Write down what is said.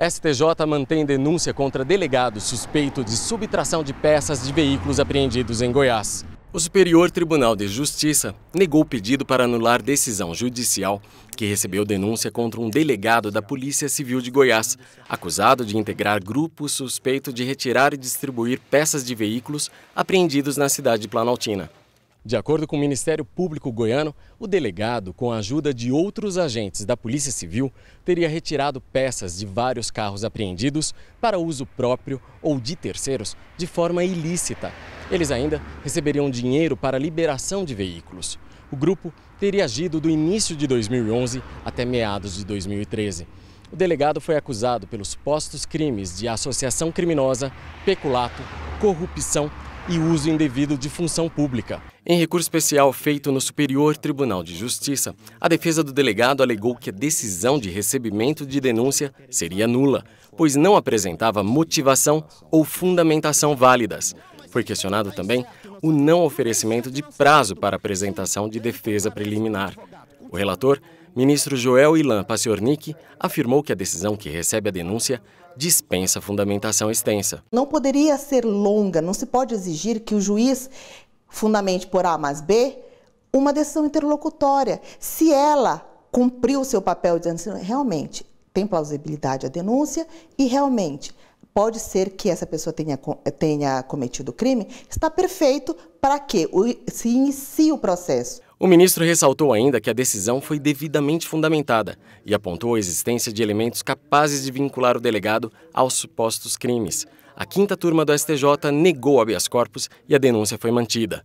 STJ mantém denúncia contra delegado suspeito de subtração de peças de veículos apreendidos em Goiás. O Superior Tribunal de Justiça negou pedido para anular decisão judicial que recebeu denúncia contra um delegado da Polícia Civil de Goiás, acusado de integrar grupo suspeito de retirar e distribuir peças de veículos apreendidos na cidade de Planaltina. De acordo com o Ministério Público Goiano, o delegado, com a ajuda de outros agentes da Polícia Civil, teria retirado peças de vários carros apreendidos para uso próprio ou de terceiros de forma ilícita. Eles ainda receberiam dinheiro para liberação de veículos. O grupo teria agido do início de 2011 até meados de 2013. O delegado foi acusado pelos postos crimes de associação criminosa, peculato, corrupção e uso indevido de função pública. Em recurso especial feito no Superior Tribunal de Justiça, a defesa do delegado alegou que a decisão de recebimento de denúncia seria nula, pois não apresentava motivação ou fundamentação válidas. Foi questionado também o não oferecimento de prazo para apresentação de defesa preliminar. O relator, ministro Joel Ilan Paciornik, afirmou que a decisão que recebe a denúncia dispensa fundamentação extensa. Não poderia ser longa, não se pode exigir que o juiz fundamente por A mais B uma decisão interlocutória. Se ela cumpriu o seu papel dizendo assim, realmente tem plausibilidade a denúncia e realmente pode ser que essa pessoa tenha, tenha cometido o crime, está perfeito para que se inicie o processo. O ministro ressaltou ainda que a decisão foi devidamente fundamentada e apontou a existência de elementos capazes de vincular o delegado aos supostos crimes. A quinta turma do STJ negou habeas corpus e a denúncia foi mantida.